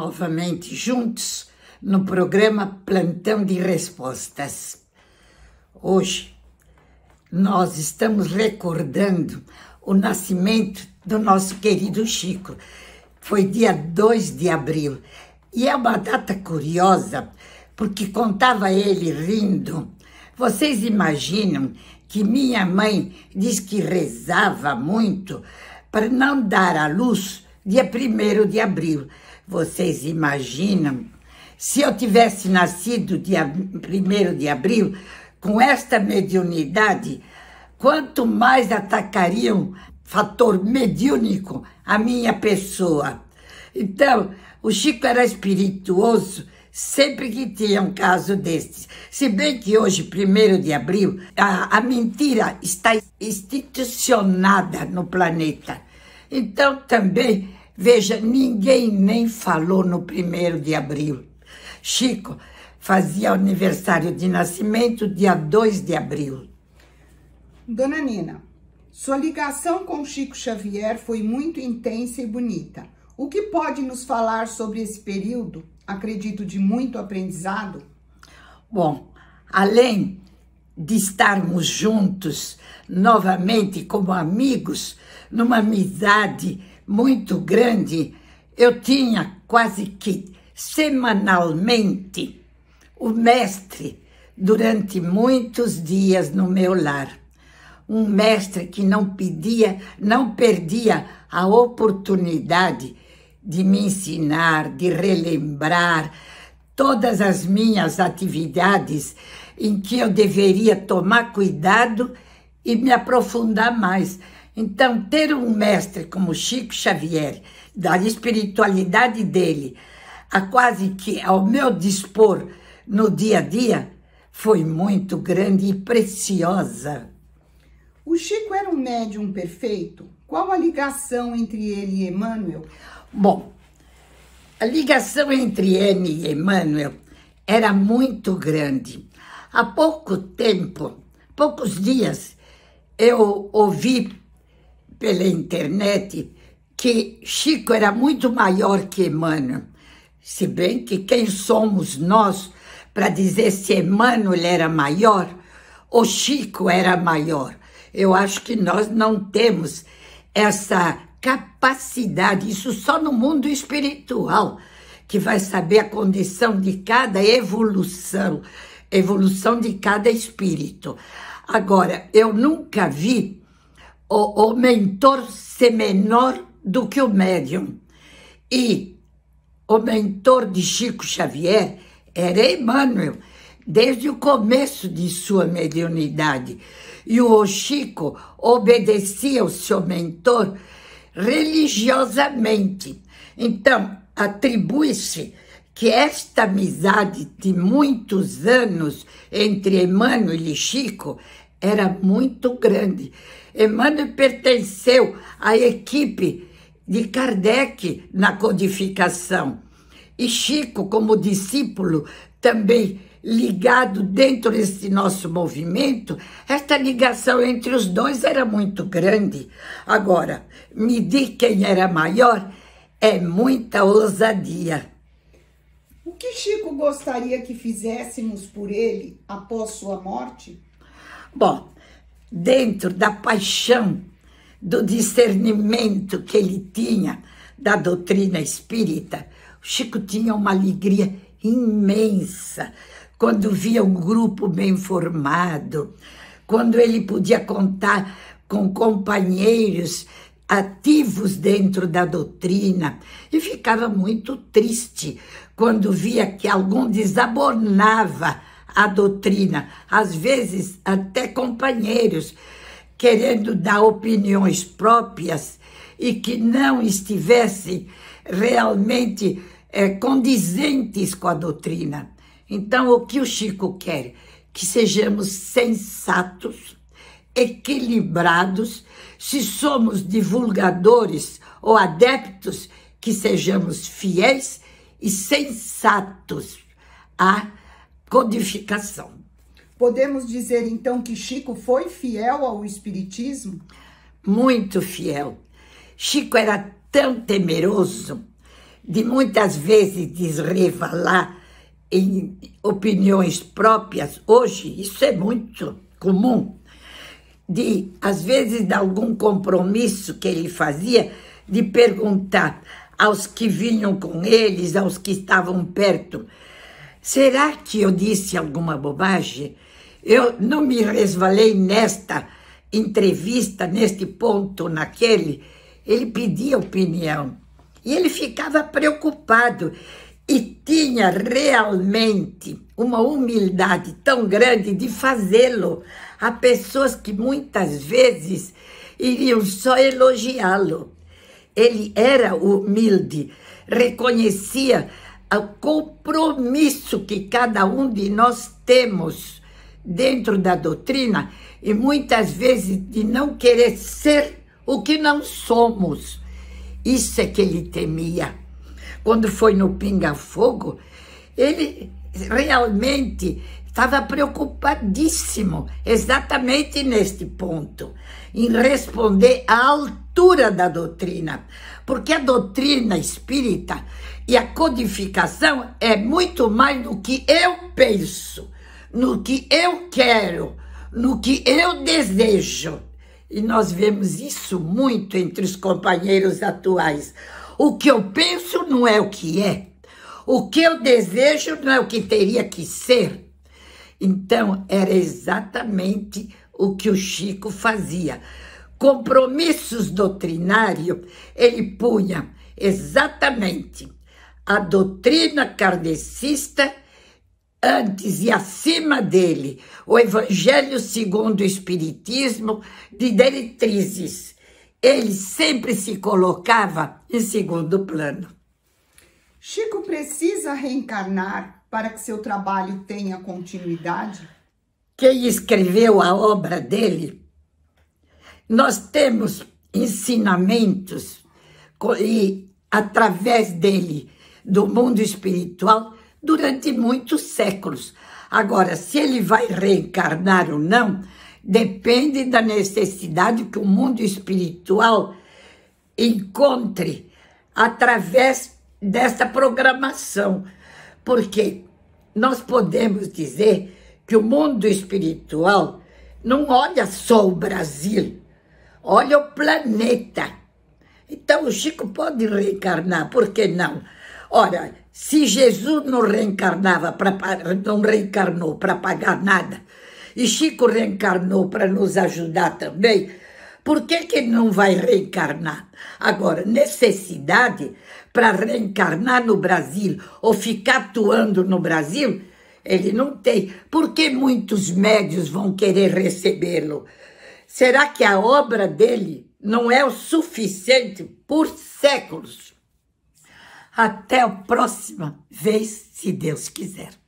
novamente juntos no programa Plantão de Respostas. Hoje nós estamos recordando o nascimento do nosso querido Chico. Foi dia 2 de abril e é uma data curiosa porque contava ele rindo. Vocês imaginam que minha mãe diz que rezava muito para não dar à luz dia 1 de abril. Vocês imaginam? Se eu tivesse nascido dia 1 de abril, com esta mediunidade, quanto mais atacariam fator mediúnico a minha pessoa. Então, o Chico era espirituoso sempre que tinha um caso destes. Se bem que hoje, 1 de abril, a, a mentira está institucionada no planeta. Então, também Veja, ninguém nem falou no primeiro de abril. Chico fazia aniversário de nascimento dia 2 de abril. Dona Nina, sua ligação com Chico Xavier foi muito intensa e bonita. O que pode nos falar sobre esse período, acredito, de muito aprendizado? Bom, além de estarmos juntos novamente como amigos, numa amizade muito grande, eu tinha quase que semanalmente o mestre durante muitos dias no meu lar. Um mestre que não pedia, não perdia a oportunidade de me ensinar, de relembrar todas as minhas atividades em que eu deveria tomar cuidado e me aprofundar mais então, ter um mestre como Chico Xavier, da espiritualidade dele, a quase que ao meu dispor no dia a dia, foi muito grande e preciosa. O Chico era um médium perfeito? Qual a ligação entre ele e Emmanuel? Bom, a ligação entre ele e Emmanuel era muito grande. Há pouco tempo, poucos dias, eu ouvi pela internet que Chico era muito maior que Emmanuel. Se bem que quem somos nós para dizer se Emmanuel era maior ou Chico era maior? Eu acho que nós não temos essa capacidade, isso só no mundo espiritual, que vai saber a condição de cada evolução, evolução de cada espírito. Agora, eu nunca vi o, o mentor ser menor do que o médium. E o mentor de Chico Xavier era Emmanuel, desde o começo de sua mediunidade. E o Chico obedecia o seu mentor religiosamente. Então, atribui-se que esta amizade de muitos anos entre Emmanuel e Chico era muito grande. Emmanuel pertenceu à equipe de Kardec na codificação. E Chico, como discípulo, também ligado dentro desse nosso movimento, esta ligação entre os dois era muito grande. Agora, medir quem era maior é muita ousadia. O que Chico gostaria que fizéssemos por ele após sua morte? Bom, dentro da paixão, do discernimento que ele tinha da doutrina espírita, Chico tinha uma alegria imensa quando via um grupo bem formado, quando ele podia contar com companheiros ativos dentro da doutrina e ficava muito triste quando via que algum desabornava a doutrina, às vezes até companheiros, querendo dar opiniões próprias e que não estivessem realmente é, condizentes com a doutrina. Então, o que o Chico quer? Que sejamos sensatos, equilibrados, se somos divulgadores ou adeptos, que sejamos fiéis e sensatos Ah codificação. Podemos dizer então que Chico foi fiel ao espiritismo? Muito fiel. Chico era tão temeroso de muitas vezes desrevelar em opiniões próprias. Hoje isso é muito comum. De às vezes de algum compromisso que ele fazia, de perguntar aos que vinham com eles, aos que estavam perto, Será que eu disse alguma bobagem? Eu não me resvalei nesta entrevista, neste ponto, naquele. Ele pedia opinião e ele ficava preocupado e tinha realmente uma humildade tão grande de fazê-lo a pessoas que muitas vezes iriam só elogiá-lo. Ele era humilde, reconhecia o compromisso que cada um de nós temos dentro da doutrina e muitas vezes de não querer ser o que não somos. Isso é que ele temia. Quando foi no Pinga Fogo, ele realmente estava preocupadíssimo exatamente neste ponto, em responder à altura da doutrina, porque a doutrina espírita e a codificação é muito mais no que eu penso, no que eu quero, no que eu desejo. E nós vemos isso muito entre os companheiros atuais. O que eu penso não é o que é. O que eu desejo não é o que teria que ser. Então, era exatamente o que o Chico fazia. Compromissos doutrinários ele punha exatamente a doutrina kardecista antes e acima dele o Evangelho segundo o Espiritismo de diretrizes. Ele sempre se colocava em segundo plano. Chico precisa reencarnar para que seu trabalho tenha continuidade? Quem escreveu a obra dele, nós temos ensinamentos e, através dele, do mundo espiritual durante muitos séculos. Agora, se ele vai reencarnar ou não, depende da necessidade que o mundo espiritual encontre através dessa programação. Porque nós podemos dizer que o mundo espiritual não olha só o Brasil, olha o planeta. Então o Chico pode reencarnar, por que não? Ora, se Jesus não reencarnava, para não reencarnou para pagar nada, e Chico reencarnou para nos ajudar também, por que, que ele não vai reencarnar? Agora, necessidade para reencarnar no Brasil ou ficar atuando no Brasil, ele não tem. Por que muitos médios vão querer recebê-lo? Será que a obra dele não é o suficiente por séculos? Até a próxima vez, se Deus quiser.